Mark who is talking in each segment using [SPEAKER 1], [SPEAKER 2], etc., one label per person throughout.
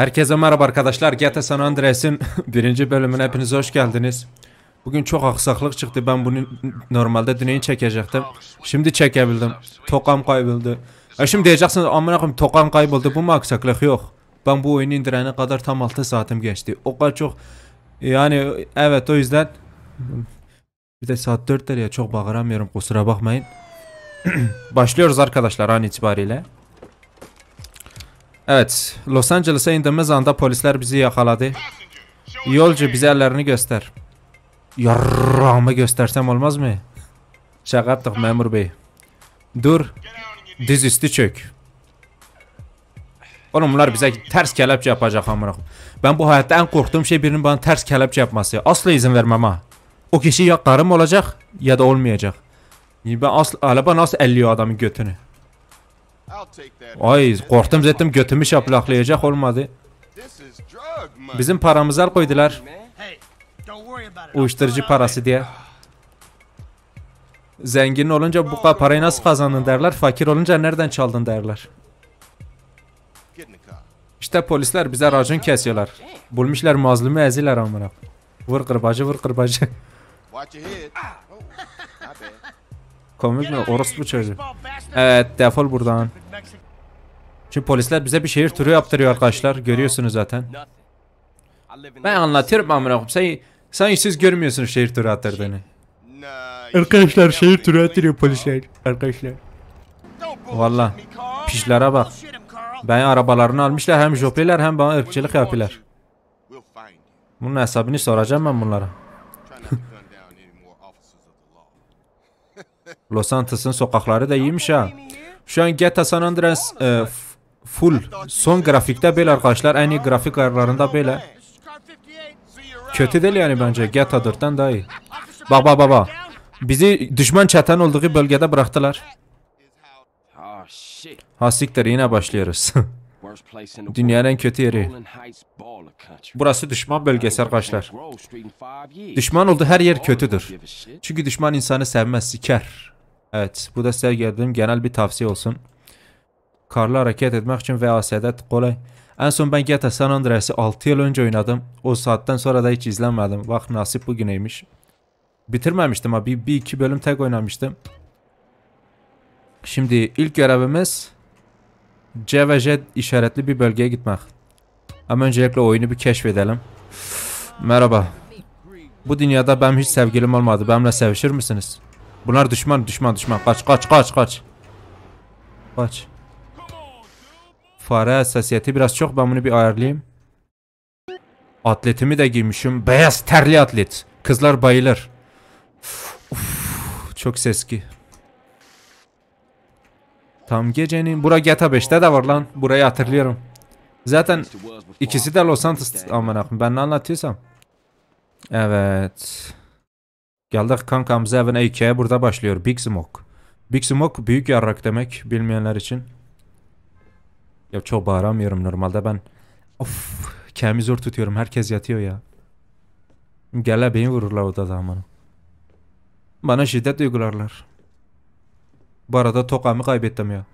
[SPEAKER 1] Herkese merhaba arkadaşlar. GTA San Andreas'in birinci bölümüne hepiniz hoş geldiniz. Bugün çok aksaklık çıktı. Ben bunu normalde dünün çekecektim. Şimdi çekebildim. Tokam kayboldu. E şimdi diyeceksiniz, aman koyayım tokam kayboldu. Bu mu aksaklık? Yok. Ben bu oyunu indirene kadar tam 6 saatim geçti. O kadar çok yani evet o yüzden bir de saat 4 ya çok bağıramıyorum kusura bakmayın. Başlıyoruz arkadaşlar an itibariyle. Evet, Los Angeles'a indiğimiz anda polisler bizi yakaladı. Yolcu bize ellerini göster. Yarrağımı göstersem olmaz mı? Şakattık memur bey. Dur, dizüstü çök. Oğlum bunlar bize ters kelepçe yapacak amına. Ben bu hayatta en korktuğum şey birinin bana ters kelepçe yapması. Asla izin vermem ha. O kişi ya karım olacak ya da olmayacak. Ben asla, hala bana nasıl elliyor adamın götünü. Ay korktum zettim götümü şaplaklayacak olmadı. Bizim paramızı al koydular. Uyuşturucu parası diye. Zengin olunca bu kadar parayı nasıl kazandın derler. Fakir olunca nereden çaldın derler. İşte polisler bize racon kesiyorlar. Bulmuşlar mazlumu eziler amına. Vur kırbacı vur kırbacı. Komik mi? Orospu çocuğu. Evet defol buradan. Şimdi polisler bize bir şehir turu yaptırıyor arkadaşlar. Görüyorsunuz zaten. Ben anlatıyorum amına sen, sen siz görmüyorsunuz şehir turu attırdığını. Arkadaşlar şehir turu attırıyor polisler. Arkadaşlar. Valla. Pişlere bak. Ben arabalarını almışlar hem jopliler hem bana ırkçılık yapıyorlar. Bunun hesabını soracağım ben bunlara. Los Santos'un sokakları da iyiymiş ha. Şu an GTA San Andreas e, full son grafikte böyle arkadaşlar. En iyi grafik ayarlarında böyle. Kötü değil yani bence. GTA 4'ten daha iyi. Bak bak bak Bizi düşman çeten olduğu bölgede bıraktılar. Ha siktir yine başlıyoruz. Dünyanın en kötü yeri. Burası düşman bölgesi arkadaşlar. Düşman oldu her yer kötüdür. Çünkü düşman insanı sevmez, siker. Evet bu da size verdiğim genel bir tavsiye olsun. Karlı hareket etmek için vesadet kolay. En son ben GTA San Andreas'ı 6 yıl önce oynadım. O saatten sonra da hiç izlenmedim. Bak nasip bugüneymiş. Bitirmemiştim abi. Bir, bir iki bölüm tek oynamıştım. Şimdi ilk görevimiz C ve J işaretli bir bölgeye gitmek. Ama öncelikle oyunu bir keşfedelim. Merhaba. Bu dünyada benim hiç sevgilim olmadı. Benimle sevişir misiniz? Bunlar düşman düşman düşman. Kaç kaç kaç kaç. Kaç. Fare hassasiyeti biraz çok. Ben bunu bir ayarlayayım. Atletimi de giymişim. Beyaz terli atlet. Kızlar bayılır. Uf, çok seski. Tam gecenin. Bura GTA 5'te de var lan. Burayı hatırlıyorum. Zaten ikisi de Los Santos amına ben ne anlatıyorsam. Evet. Geldik kankamıza evin AK burada başlıyor. Big Smoke. Big Smoke büyük yarrak demek bilmeyenler için. Ya çok bağıramıyorum normalde ben. Of kemi zor tutuyorum herkes yatıyor ya. Gele beni vururlar odada aman. Bana şiddet uygularlar. Bu arada tokamı kaybettim ya.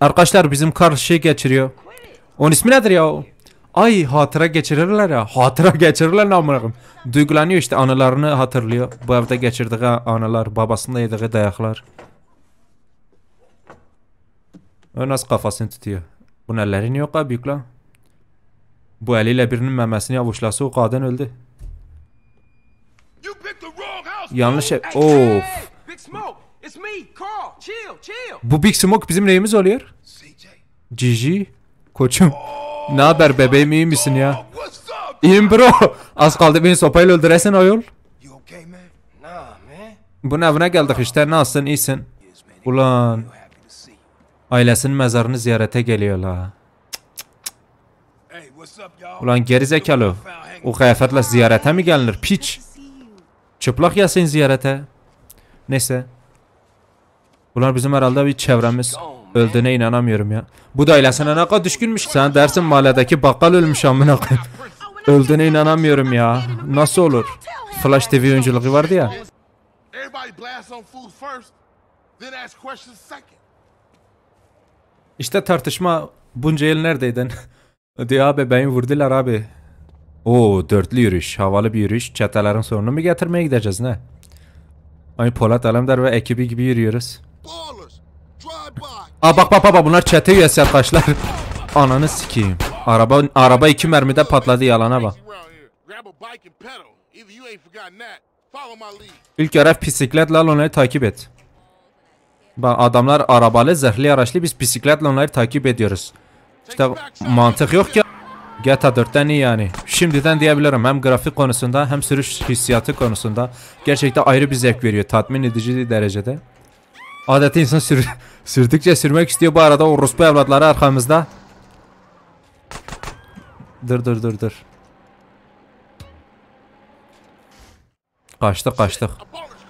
[SPEAKER 1] Arkadaşlar bizim Carl şey geçiriyor. Onun ismi nedir ya? Ay hatıra geçirirler ya. Hatıra geçirirler ne amına Duygulanıyor işte anılarını hatırlıyor. Bu evde geçirdiği anılar, babasında yediği dayaklar. O nasıl kafasını tutuyor? Bu ellerin yok abi büyük lan. Bu eliyle birinin memesini avuçlası o kadın öldü. Yanlış ev. Of. Bu Big Smoke bizim neyimiz oluyor? Cici. Koçum. Oh. Ne haber bebeğim iyi misin ya? İyiyim bro. Az kaldı beni sopayla öldüresin ayol. Bu evine geldik işte nasılsın iyisin? Ulan. Ailesinin mezarını ziyarete geliyorlar. Ulan gerizekalı. O kıyafetle ziyarete mi gelinir piç? Çıplak gelsin ziyarete. Neyse. Bunlar bizim herhalde bir çevremiz. Öldüğüne inanamıyorum ya. Bu da dayla sana ne kadar düşkünmüş. Sen dersin mahalledeki bakkal ölmüş amına koyayım. Öldüğüne inanamıyorum ya. Nasıl olur? Flash TV oyunculuğu vardı ya. İşte tartışma bunca yıl neredeydin? Diyor abi beni vurdular abi. O dörtlü yürüyüş, havalı bir yürüyüş. Çetelerin sorununu mu getirmeye gideceğiz ne? Ay Polat Alemdar ve ekibi gibi yürüyoruz. Baller. Aa bak bak bak bunlar çete üyesi arkadaşlar. Ananı sikeyim. Araba araba iki mermide patladı yalana bak. İlk görev bisikletle onları takip et. Bak adamlar arabalı zırhlı araçlı biz bisikletle onları takip ediyoruz. İşte mantık yok ki. GTA 4'ten iyi yani. Şimdiden diyebilirim hem grafik konusunda hem sürüş hissiyatı konusunda gerçekten ayrı bir zevk veriyor. Tatmin edici derecede. Adeti insan sür sürdükçe sürmek istiyor. Bu arada o Rusbu evlatları arkamızda. Dur dur dur dur. Kaçtık kaçtık.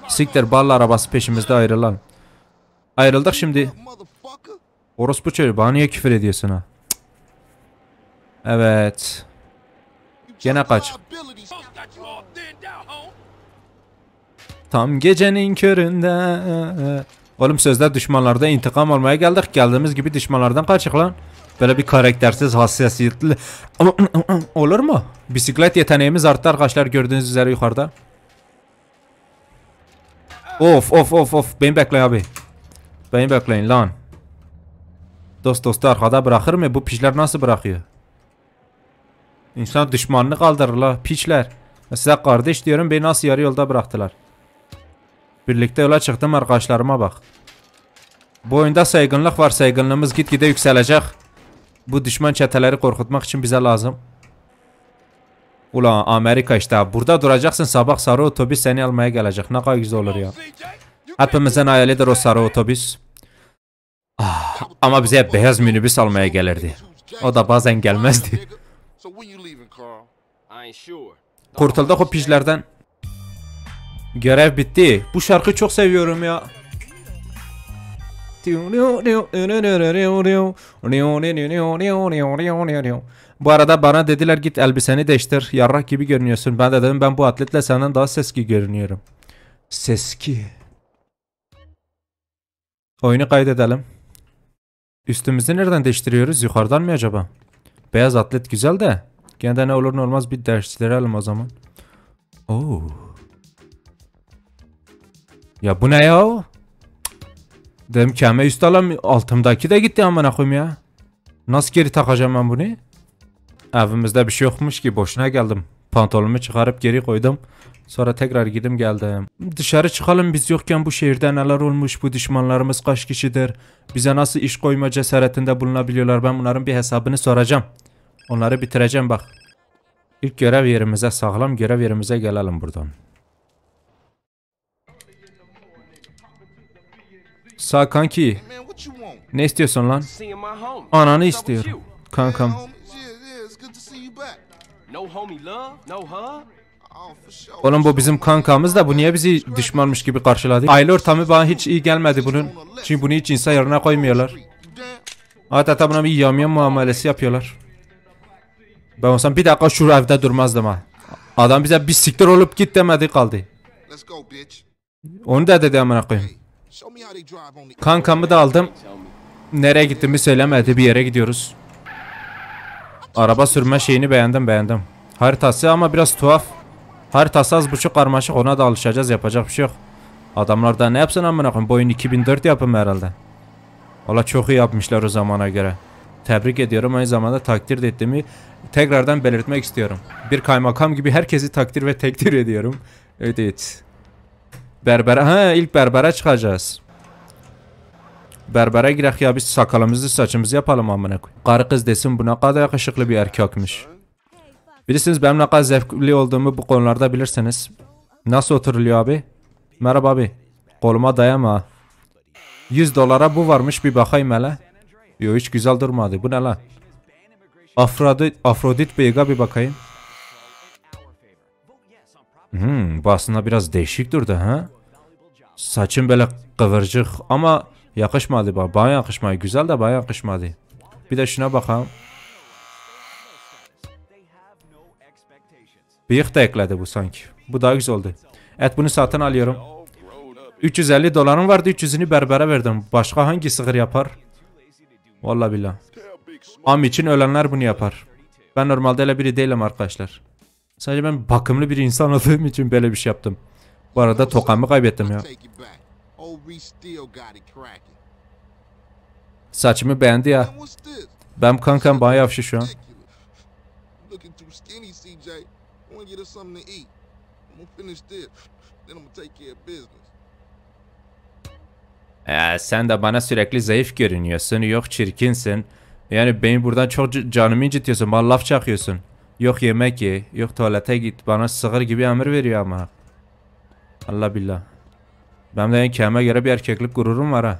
[SPEAKER 1] Siktir balla arabası peşimizde ayrılan. Ayrıldık şimdi. Orospu çocuğu bana niye küfür ediyorsun ha? Evet. Gene kaç. Tam gecenin köründe. Oğlum sözler düşmanlardan intikam almaya geldik. Geldiğimiz gibi düşmanlardan kaçık lan. Böyle bir karaktersiz hassasiyetli. Ama olur mu? Bisiklet yeteneğimiz arttı arkadaşlar gördüğünüz üzere yukarıda. Of of of of beni bekle abi. Beni bekleyin lan. Dost dostu arkada bırakır mı? Bu piçler nasıl bırakıyor? İnsan düşmanını kaldırır la piçler. Size kardeş diyorum beni nasıl yarı yolda bıraktılar. Birlikte yola çıktım arkadaşlarıma bak. Bu oyunda saygınlık var. Saygınlığımız gitgide yükselecek. Bu düşman çeteleri korkutmak için bize lazım. Ulan Amerika işte. Burada duracaksın sabah sarı otobüs seni almaya gelecek. Ne kadar güzel olur ya. Hepimizin hayalidir o sarı otobüs. Ah, ama bize beyaz minibüs almaya gelirdi. O da bazen gelmezdi. Kurtulduk o pijlerden. Görev bitti. Bu şarkı çok seviyorum ya. Bu arada bana dediler git elbiseni değiştir. Yarrak gibi görünüyorsun. Ben de dedim ben bu atletle senden daha seski görünüyorum. Seski. Oyunu kaydedelim. Üstümüzü nereden değiştiriyoruz? Yukarıdan mı acaba? Beyaz atlet güzel de. Gene de ne olur ne olmaz bir değiştirelim o zaman. Oo. Ya bu ne ya? Dedim keme üst alam altımdaki de gitti amına koyayım ya. Nasıl geri takacağım ben bunu? Evimizde bir şey yokmuş ki boşuna geldim. Pantolonumu çıkarıp geri koydum. Sonra tekrar gidim geldim. Dışarı çıkalım biz yokken bu şehirde neler olmuş, bu düşmanlarımız kaç kişidir, bize nasıl iş koyma cesaretinde bulunabiliyorlar ben bunların bir hesabını soracağım. Onları bitireceğim bak. İlk görev yerimize sağlam görev yerimize gelelim buradan. Sağ kanki. Ne istiyorsun lan? Ananı istiyorum. Kankam. Oğlum bu bizim kankamız da bu niye bizi düşmanmış gibi karşıladı? Aile ortamı bana hiç iyi gelmedi bunun. Çünkü bunu hiç insan yerine koymuyorlar. Hatta buna bir yamyam muamelesi yapıyorlar. Ben olsam bir dakika şu evde durmazdım ha. Adam bize bir siktir olup git demedi kaldı. Onu da dedi amına koyayım. Kankamı da aldım. Nereye gittiğimi söylemedi. Bir yere gidiyoruz. Araba sürme şeyini beğendim beğendim. Haritası ama biraz tuhaf. Haritası az buçuk karmaşık. Ona da alışacağız. Yapacak bir şey yok. Adamlar da ne yapsın amına koyayım. Boyun 2004 yapım herhalde. Valla çok iyi yapmışlar o zamana göre. Tebrik ediyorum. Aynı zamanda takdir ettiğimi tekrardan belirtmek istiyorum. Bir kaymakam gibi herkesi takdir ve tekdir ediyorum. Evet evet. Berbere, ha ilk berbere çıkacağız. Berbere girek ya biz sakalımızı saçımızı yapalım amına koy. Karı kız desin bu ne kadar yakışıklı bir erkekmiş. Bilirsiniz benim ne kadar zevkli olduğumu bu konularda bilirsiniz. Nasıl oturuluyor abi? Merhaba abi. Koluma dayama. 100 dolara bu varmış bir bakayım hele. Yo hiç güzel durmadı. Bu ne lan Afrodit, Afrodit Bey'e bir bakayım. Hmm, bu aslında biraz değişik durdu ha. Saçın böyle kıvırcık ama yakışmadı bak. Bana yakışmadı. Güzel de bana yakışmadı. Bir de şuna bakalım. Bıyık da ekledi bu sanki. Bu daha güzel oldu. Evet bunu satın alıyorum. 350 dolarım vardı 300'ünü berbere verdim. Başka hangi sığır yapar? Vallahi billah. Am için ölenler bunu yapar. Ben normalde öyle biri değilim arkadaşlar. Sadece ben bakımlı bir insan olduğum için böyle bir şey yaptım. Bu arada tokamı kaybettim ya. Oh, Saçımı beğendi ya. Ben kankam bana yavşı şu an. Ee, sen de bana sürekli zayıf görünüyorsun, yok çirkinsin. Yani beni buradan çok canımı incitiyorsun, bana laf çakıyorsun. Yok yemek ye. Yok tuvalete git. Bana sığır gibi emir veriyor ama. Allah billah. Benim de kendime göre bir erkeklik gururum var ha.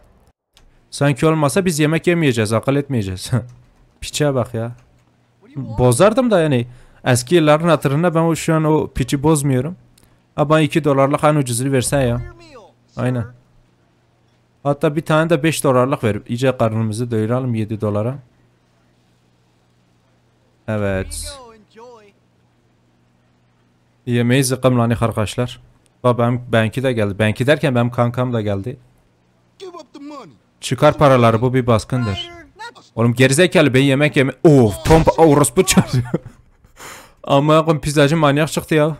[SPEAKER 1] Sanki olmasa biz yemek yemeyeceğiz. Akıl etmeyeceğiz. Piçe bak ya. Bozardım da yani. Eski yılların hatırına ben o şu an o piçi bozmuyorum. Ama 2 dolarlık en ucuzunu versen ya. Aynen. Hatta bir tane de 5 dolarlık verip iyice karnımızı doyuralım 7 dolara. Evet. Yemeği zıkkımlani kardeşler. Ba ben benki de geldi. Benki derken benim kankam da geldi. Çıkar paraları bu bir baskındır. Oğlum gerizekalı ben yemek yeme... Oh, Tom orospu çarpıyor. Ama oğlum pizzacı manyak çıktı ya.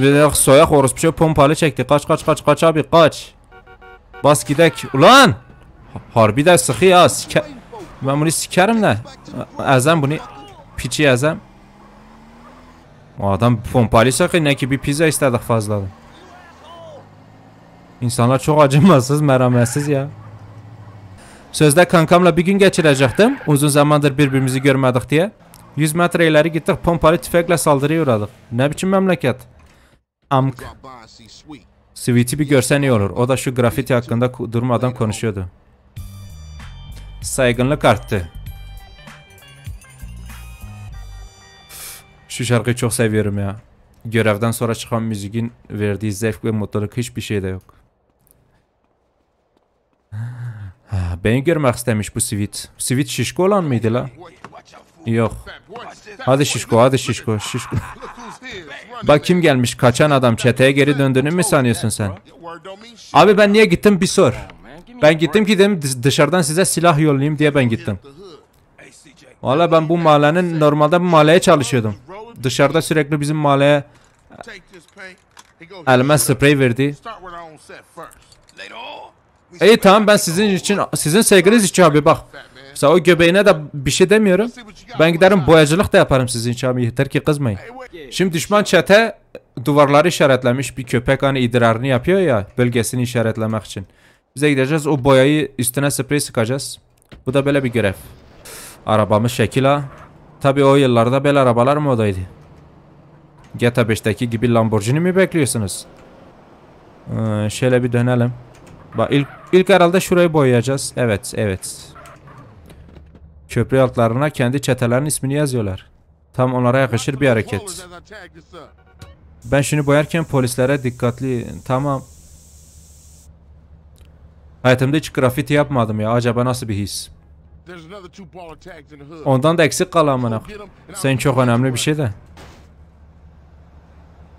[SPEAKER 1] Relax soyak orospu şey pompalı çekti. Kaç kaç kaç kaç abi kaç. Bas gidek. Ulan! Harbi de sıkı ya. Siker... Ben bunu sikerim de. Azem bunu... Piçi azem. Adam pompalıysa ki ne ki bir pizza istedik fazladan. İnsanlar çok acımasız, merhametsiz ya. Sözde kankamla bir gün geçirecektim. Uzun zamandır birbirimizi görmedik diye. 100 metre ileri gittik pompalı tüfekle saldırıya uğradık. Ne biçim memleket? Amk. Sweet'i bir görsen iyi olur. O da şu grafiti hakkında durmadan konuşuyordu. Saygınlık arttı. Şu şarkıyı çok seviyorum ya. Görevden sonra çıkan müzikin verdiği zevk ve mutluluk hiçbir şeyde yok. Ah, beni görmek istemiş bu sivit. Sivit şişko olan mıydı la? Yok. Hadi şişko, hadi şişko, şişko. Bak kim gelmiş, kaçan adam çeteye geri döndüğünü mü sanıyorsun sen? Abi ben niye gittim bir sor. Ben gittim ki dedim dışarıdan size silah yollayayım diye ben gittim. Valla ben bu mahallenin normalde bu mahalleye çalışıyordum dışarıda sürekli bizim mahalleye e, elime sprey verdi. İyi tamam ben sizin için sizin sevgiliniz için abi bak. Mesela o göbeğine de bir şey demiyorum. Ben giderim boyacılık da yaparım sizin için abi yeter ki kızmayın. Şimdi düşman çete duvarları işaretlemiş bir köpek hani idrarını yapıyor ya bölgesini işaretlemek için. Bize gideceğiz o boyayı üstüne sprey sıkacağız. Bu da böyle bir görev. Arabamız şekil ha. Tabi o yıllarda bel arabalar modaydı. GTA 5'teki gibi Lamborghini mi bekliyorsunuz? Ee, şöyle bir dönelim. Bak ilk, ilk herhalde şurayı boyayacağız. Evet evet. Köprü altlarına kendi çetelerin ismini yazıyorlar. Tam onlara yakışır bir hareket. Ben şunu boyarken polislere dikkatli... Tamam. Hayatımda hiç grafiti yapmadım ya. Acaba nasıl bir his? Ondan da eksik kal amına. Sen çok önemli bir şey de.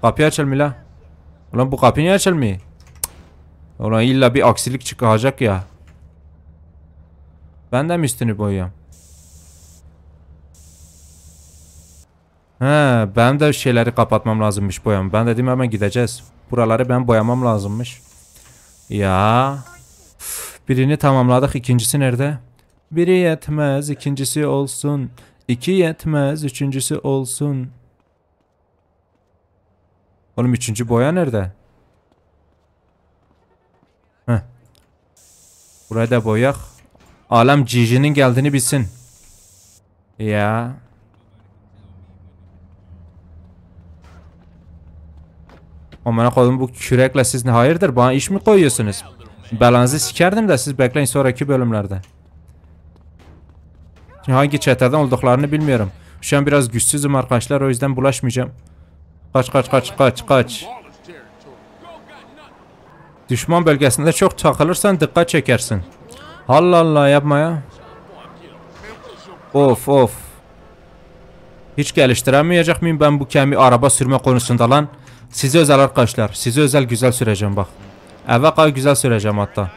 [SPEAKER 1] Kapıyı açalım la? Ulan bu kapıyı niye açılmıyor? Ulan illa bir aksilik çıkacak ya. Ben de mi üstünü boyuyorum? He, ben de şeyleri kapatmam lazımmış boyam. Ben dedim hemen gideceğiz. Buraları ben boyamam lazımmış. Ya. Birini tamamladık. ikincisi nerede? Biri yetmez, ikincisi olsun. İki yetmez, üçüncüsü olsun. Oğlum üçüncü boya nerede? Heh. Buraya da boyak. Alem Cici'nin geldiğini bilsin. Ya. Amına koydum bu kürekle siz ne hayırdır? Bana iş mi koyuyorsunuz? Belanızı sikerdim de siz bekleyin sonraki bölümlerde. Hangi çeteden olduklarını bilmiyorum. Şu an biraz güçsüzüm arkadaşlar o yüzden bulaşmayacağım. Kaç kaç kaç kaç kaç. Düşman bölgesinde çok takılırsan dikkat çekersin. Allah Allah yapma ya. Of of. Hiç geliştiremeyecek miyim ben bu kemi araba sürme konusunda lan? Size özel arkadaşlar. Size özel güzel süreceğim bak. Evet kadar güzel süreceğim hatta.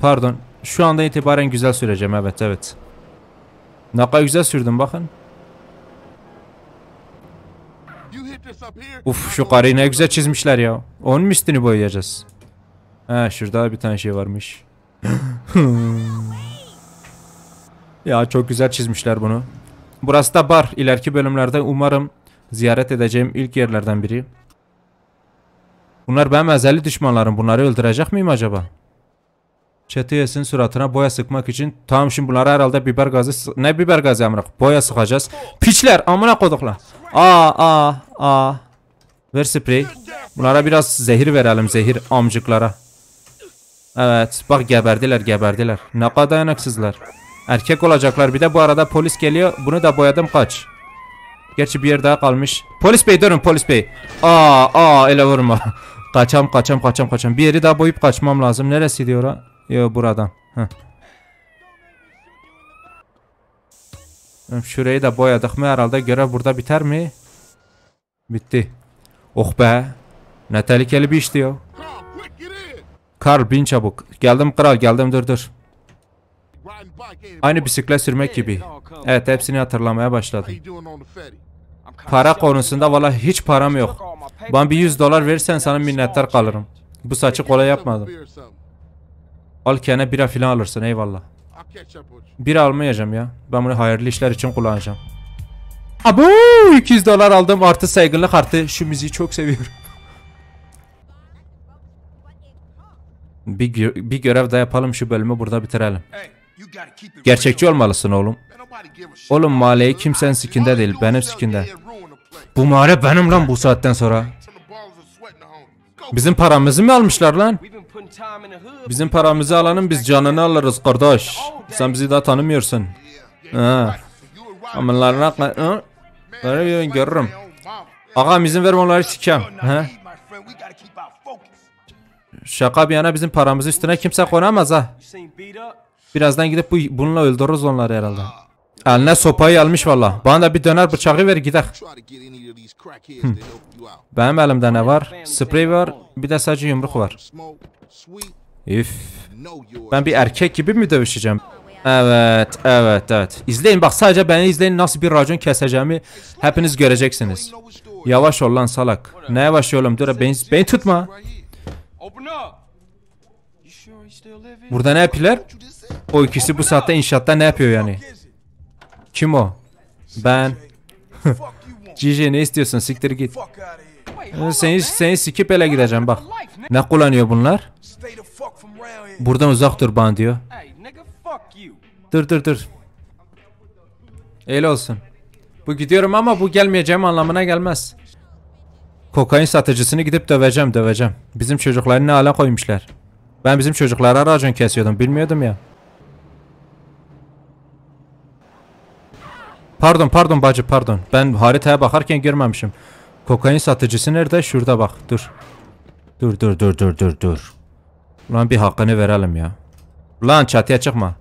[SPEAKER 1] Pardon şu anda itibaren güzel süreceğim evet evet. Ne kadar güzel sürdüm bakın. Uf şu karıyı ne güzel çizmişler ya. Onun üstünü boyayacağız. Ha şurada bir tane şey varmış. ya çok güzel çizmişler bunu. Burası da bar. İleriki bölümlerde umarım ziyaret edeceğim ilk yerlerden biri. Bunlar benim özelli düşmanlarım. Bunları öldürecek miyim acaba? Çeteyes'in suratına boya sıkmak için tamam şimdi bunlara herhalde biber gazı ne biber gazı amına boya sıkacağız. Piçler amına kodukla. Aa aa aa. Ver sprey. Bunlara biraz zehir verelim zehir amcıklara. Evet bak geberdiler geberdiler. Ne kadar yanaksızlar. Erkek olacaklar bir de bu arada polis geliyor. Bunu da boyadım kaç. Gerçi bir yer daha kalmış. Polis bey durun, polis bey. Aa aa ele vurma. kaçam kaçam kaçam kaçam. Bir yeri daha boyup kaçmam lazım. Neresi diyor ha? Yo buradan. Heh. Şurayı da boyadık mı herhalde görev burada biter mi? Bitti. Oh be. Ne tehlikeli bir işti ya. Kar bin çabuk. Geldim kral geldim dur dur. Aynı bisiklet sürmek gibi. Evet hepsini hatırlamaya başladım. Para konusunda valla hiç param yok. Bana bir 100 dolar verirsen sana minnettar kalırım. Bu saçı kolay yapmadım. Al kene bira filan alırsın eyvallah. Bir almayacağım ya. Ben bunu hayırlı işler için kullanacağım. Abu, 200 dolar aldım artı saygınlık artı şu müziği çok seviyorum. bir, gö bir görev daha yapalım şu bölümü burada bitirelim. Gerçekçi olmalısın oğlum. Oğlum mahalleyi kimsenin sikinde değil benim sikinde. Bu mahalle benim lan bu saatten sonra. Bizim paramızı mı almışlar lan? Bizim paramızı alanın biz canını alırız kardeş. Sen bizi daha tanımıyorsun. Ha. Amınlarına... Ha? Ben görürüm. Ağam izin verme onları çıkam. Şaka bir yana bizim paramızı üstüne kimse konamaz ha. Birazdan gidip bu, bununla öldürürüz onları herhalde. Eline sopayı almış valla. Bana da bir döner bıçağı ver gidek. Benim elimde ne var? Sprey var. Bir de sadece yumruk var. Üf. Ben bir erkek gibi mi dövüşeceğim? Evet, evet, evet. İzleyin bak sadece beni izleyin nasıl bir racon keseceğimi hepiniz göreceksiniz. Yavaş ol lan salak. Ne yavaş oğlum dur beni, beni tutma. Burada ne yapıyorlar? O ikisi bu saatte inşaatta ne yapıyor yani? Kim o? Ben. Cici ne istiyorsun siktir git. Ee, sen, sen sikip ele gideceğim bak. Ne kullanıyor bunlar? Buradan uzak dur ban diyor. Dur dur dur. Öyle olsun. Bu gidiyorum ama bu gelmeyeceğim anlamına gelmez. Kokain satıcısını gidip döveceğim döveceğim. Bizim çocukları ne hale koymuşlar. Ben bizim çocukları aracın kesiyordum bilmiyordum ya. Pardon pardon bacı pardon. Ben haritaya bakarken görmemişim. Kokain satıcısı nerede? Şurada bak. Dur. Dur dur dur dur dur dur. Ulan bir hakkını verelim ya. Ulan çatıya çıkma.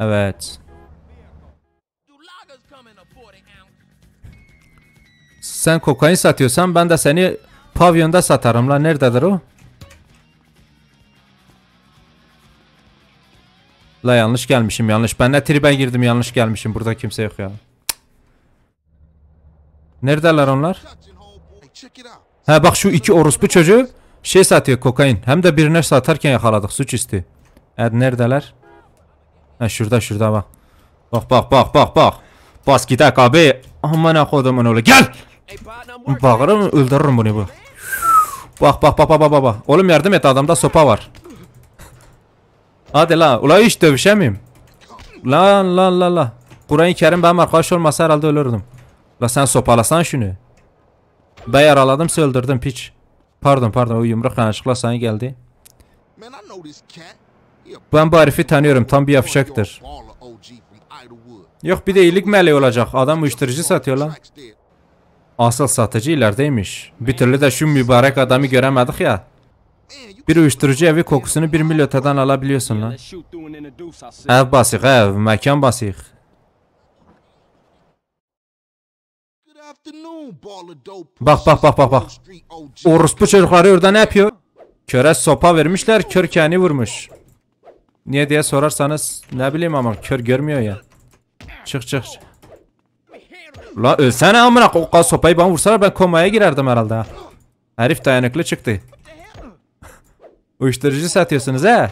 [SPEAKER 1] Evet. Sen kokain satıyorsan ben de seni pavyonda satarım lan. Nerededir o? La yanlış gelmişim yanlış. Ben ne tribe girdim yanlış gelmişim. Burada kimse yok ya. Neredeler onlar? Ha bak şu iki orospu çocuğu şey satıyor kokain. Hem de birine satarken yakaladık suç isti. Ed neredeler? Ha şurada şurada bak. Bak bak bak bak bak. Bas git gidak abi. Aman akodumun oğlu gel. Bağırırım öldürürüm bunu bu. Bak bak bak bak bak bak. Oğlum yardım et adamda sopa var. Hadi la. Ula hiç dövüşemeyim. La la la la. Kur'an-ı Kerim benim arkadaş olmasa herhalde ölürdüm. La sen sopalasan şunu. Ben yaraladımsa öldürdüm piç. Pardon pardon o yumruk yanlışlıkla sana geldi. Ben bu herifi tanıyorum tam bir yapışaktır. Yok bir de iyilik meleği olacak. Adam uyuşturucu satıyor lan. Asıl satıcı ilerideymiş. Bir türlü de şu mübarek adamı göremedik ya. Bir uyuşturucu evi kokusunu bir mil alabiliyorsun lan. Ev basık ev, mekan basık. Bak bak bak bak bak. Orospu çocukları orada ne yapıyor? Köre sopa vermişler, kör kendi vurmuş. Niye diye sorarsanız ne bileyim ama kör görmüyor ya. Çık çık. La ölsene amına kadar sopayı bana vursalar ben komaya girerdim herhalde. Herif dayanıklı çıktı. Uyuşturucu satıyorsunuz he?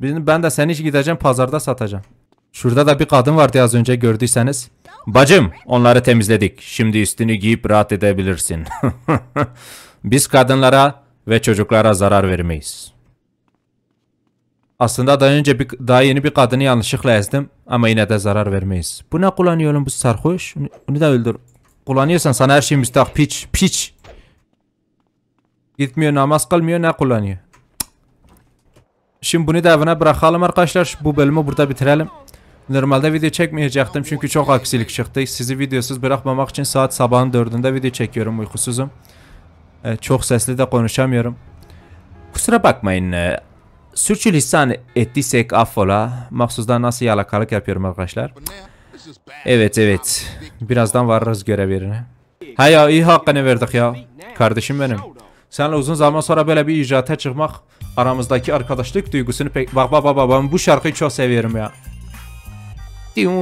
[SPEAKER 1] Ben de seni gideceğim pazarda satacağım. Şurada da bir kadın vardı az önce gördüyseniz. Bacım onları temizledik. Şimdi üstünü giyip rahat edebilirsin. Biz kadınlara ve çocuklara zarar vermeyiz. Aslında daha önce bir, daha yeni bir kadını yanlışlıkla ezdim ama yine de zarar vermeyiz. Bu ne kullanıyorum bu sarhoş? Onu, da öldür. Kullanıyorsan sana her şey müstahak piç piç. Gitmiyor namaz kılmıyor ne kullanıyor. Şimdi bunu da evine bırakalım arkadaşlar. Bu bölümü burada bitirelim. Normalde video çekmeyecektim çünkü çok aksilik çıktı. Sizi videosuz bırakmamak için saat sabahın dördünde video çekiyorum uykusuzum. E, çok sesli de konuşamıyorum. Kusura bakmayın. E, sürçülisan ettiysek affola. Maksuzda nasıl yalakalık yapıyorum arkadaşlar. Evet evet. Birazdan varırız görev yerine. Ha ya iyi hakkını verdik ya. Kardeşim benim. Senle uzun zaman sonra böyle bir icata çıkmak aramızdaki arkadaşlık duygusunu pek... Bak bak bak bak ben bu şarkıyı çok seviyorum ya. Evet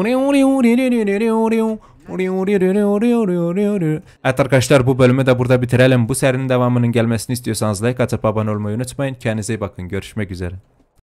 [SPEAKER 1] arkadaşlar bu bölümü de burada bitirelim. Bu serinin devamının gelmesini istiyorsanız like atıp abone olmayı unutmayın. Kendinize iyi bakın. Görüşmek üzere.